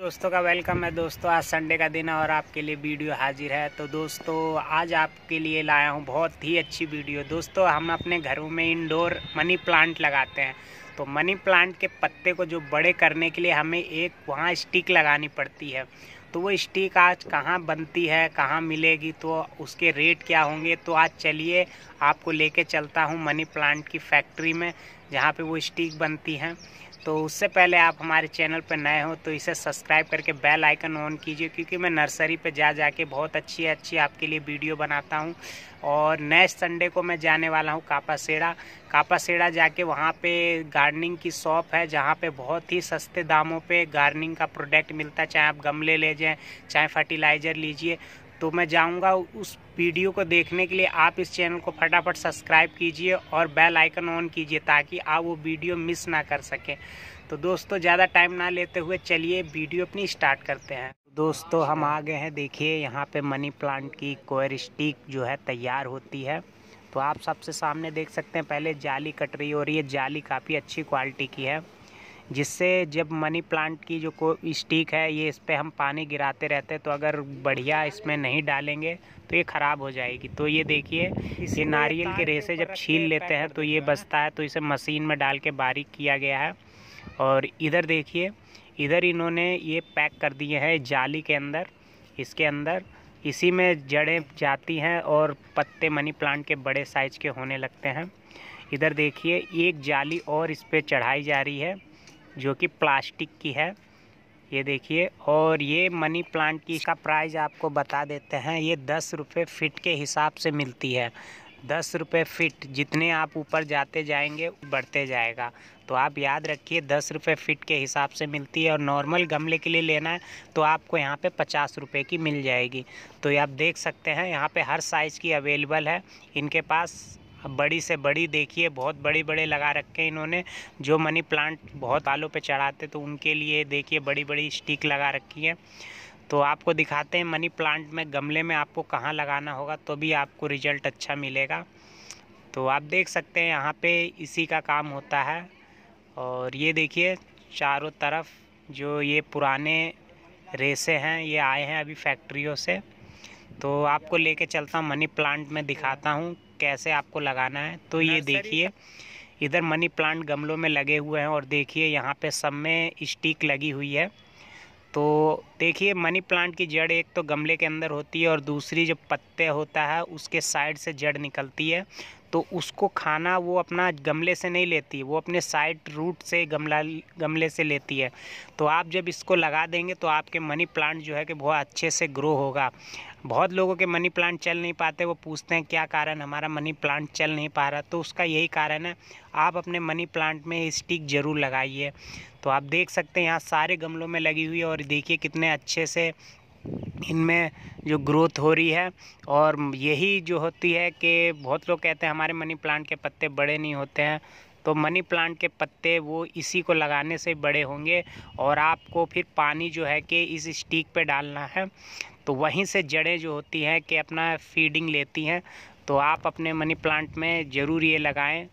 दोस्तों का वेलकम है दोस्तों आज संडे का दिन है और आपके लिए वीडियो हाजिर है तो दोस्तों आज आपके लिए लाया हूँ बहुत ही अच्छी वीडियो दोस्तों हम अपने घरों में इंडोर मनी प्लांट लगाते हैं तो मनी प्लांट के पत्ते को जो बड़े करने के लिए हमें एक वहाँ स्टिक लगानी पड़ती है तो वो स्टिक आज कहाँ बनती है कहाँ मिलेगी तो उसके रेट क्या होंगे तो आज चलिए आपको लेके चलता हूँ मनी प्लांट की फैक्ट्री में जहाँ पे वो स्टिक बनती हैं तो उससे पहले आप हमारे चैनल पर नए हो तो इसे सब्सक्राइब करके बेल आइकन ऑन कीजिए क्योंकि मैं नर्सरी पे जा जा के बहुत अच्छी अच्छी आपके लिए वीडियो बनाता हूँ और नेक्स्ट संडे को मैं जाने वाला हूँ कापासेड़ा कापासेड़ा जाके वहाँ पे गार्डनिंग की शॉप है जहाँ पे बहुत ही सस्ते दामों पे गार्डनिंग का प्रोडक्ट मिलता है चाहे आप गमले ले जाएँ चाहे फर्टिलाइज़र लीजिए तो मैं जाऊंगा उस वीडियो को देखने के लिए आप इस चैनल को फटाफट सब्सक्राइब कीजिए और बेल आइकन ऑन कीजिए ताकि आप वो वीडियो मिस ना कर सकें तो दोस्तों ज़्यादा टाइम ना लेते हुए चलिए वीडियो अपनी स्टार्ट करते हैं दोस्तों हम आ गए हैं देखिए यहाँ पे मनी प्लांट की कोयर स्टिक जो है तैयार होती है तो आप सबसे सामने देख सकते हैं पहले जाली कट रही हो रही है जाली काफ़ी अच्छी क्वालिटी की है जिससे जब मनी प्लांट की जो को स्टिक है ये इस पर हम पानी गिराते रहते हैं तो अगर बढ़िया इसमें नहीं डालेंगे तो ये ख़राब हो जाएगी तो ये देखिए ये नारियल के रेसे जब छील लेते हैं तो ये बचता है तो इसे मशीन में डाल के बारीक किया गया है और इधर देखिए इधर इन्होंने ये पैक कर दिए हैं जाली के अंदर इसके अंदर इसी में जड़ें जाती हैं और पत्ते मनी प्लांट के बड़े साइज के होने लगते हैं इधर देखिए एक जाली और इस पर चढ़ाई जा रही है जो कि प्लास्टिक की है ये देखिए और ये मनी प्लांट की इसका प्राइस आपको बता देते हैं ये दस रुपये फिट के हिसाब से मिलती है दस रुपये फिट जितने आप ऊपर जाते जाएंगे बढ़ते जाएगा तो आप याद रखिए दस रुपये फिट के हिसाब से मिलती है और नॉर्मल गमले के लिए लेना है तो आपको यहाँ पे पचास रुपये की मिल जाएगी तो ये आप देख सकते हैं यहाँ पे हर साइज़ की अवेलेबल है इनके पास बड़ी से बड़ी देखिए बहुत बड़े बड़े लगा रखे हैं इन्होंने जो मनी प्लांट बहुत आलू पे चढ़ाते तो उनके लिए देखिए बड़ी बड़ी स्टिक लगा रखी है तो आपको दिखाते हैं मनी प्लांट में गमले में आपको कहाँ लगाना होगा तो भी आपको रिजल्ट अच्छा मिलेगा तो आप देख सकते हैं यहाँ पर इसी का काम होता है और ये देखिए चारों तरफ जो ये पुराने रेसे हैं ये आए हैं अभी फैक्ट्रियों से तो आपको लेके चलता हूँ मनी प्लांट में दिखाता हूँ कैसे आपको लगाना है तो ये देखिए इधर मनी प्लांट गमलों में लगे हुए हैं और देखिए यहाँ पे सब में स्टिक लगी हुई है तो देखिए मनी प्लांट की जड़ एक तो गमले के अंदर होती है और दूसरी जो पत्ते होता है उसके साइड से जड़ निकलती है तो उसको खाना वो अपना गमले से नहीं लेती वो अपने साइड रूट से गमला गमले से लेती है तो आप जब इसको लगा देंगे तो आपके मनी प्लांट जो है कि बहुत अच्छे से ग्रो होगा बहुत लोगों के मनी प्लांट चल नहीं पाते वो पूछते हैं क्या कारण हमारा मनी प्लांट चल नहीं पा रहा तो उसका यही कारण है आप अपने मनी प्लांट में स्टिक ज़रूर लगाइए तो आप देख सकते हैं यहाँ सारे गमलों में लगी हुई है और देखिए कितने अच्छे से इनमें जो ग्रोथ हो रही है और यही जो होती है कि बहुत लोग कहते हैं हमारे मनी प्लांट के पत्ते बड़े नहीं होते हैं तो मनी प्लांट के पत्ते वो इसी को लगाने से बड़े होंगे और आपको फिर पानी जो है कि इस स्टिक पे डालना है तो वहीं से जड़ें जो होती हैं कि अपना फीडिंग लेती हैं तो आप अपने मनी प्लांट में ज़रूर ये लगाएँ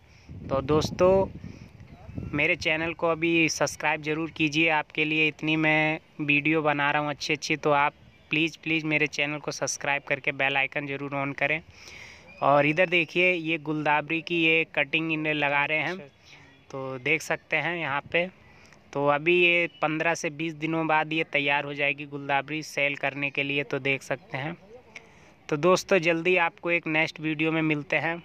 तो दोस्तों मेरे चैनल को अभी सब्सक्राइब ज़रूर कीजिए आपके लिए इतनी मैं वीडियो बना रहा हूँ अच्छी अच्छी तो आप प्लीज़ प्लीज़ मेरे चैनल को सब्सक्राइब करके बेल आइकन ज़रूर ऑन करें और इधर देखिए ये गुलदाबरी की ये कटिंग इन्हें लगा रहे हैं तो देख सकते हैं यहाँ पे तो अभी ये पंद्रह से बीस दिनों बाद ये तैयार हो जाएगी गुलदाबरी सेल करने के लिए तो देख सकते हैं तो दोस्तों जल्दी आपको एक नेक्स्ट वीडियो में मिलते हैं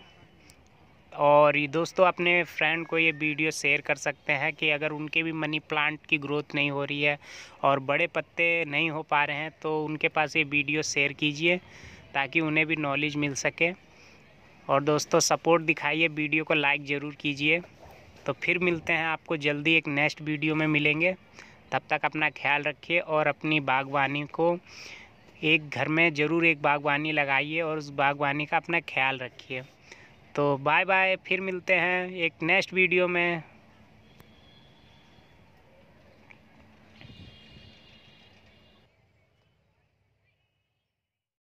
और दोस्तों अपने फ्रेंड को ये वीडियो शेयर कर सकते हैं कि अगर उनके भी मनी प्लांट की ग्रोथ नहीं हो रही है और बड़े पत्ते नहीं हो पा रहे हैं तो उनके पास ये वीडियो शेयर कीजिए ताकि उन्हें भी नॉलेज मिल सके और दोस्तों सपोर्ट दिखाइए वीडियो को लाइक ज़रूर कीजिए तो फिर मिलते हैं आपको जल्दी एक नेक्स्ट वीडियो में मिलेंगे तब तक अपना ख्याल रखिए और अपनी बागवानी को एक घर में ज़रूर एक बागवानी लगाइए और उस बागवानी का अपना ख्याल रखिए तो बाय बाय फिर मिलते हैं एक नेक्स्ट वीडियो में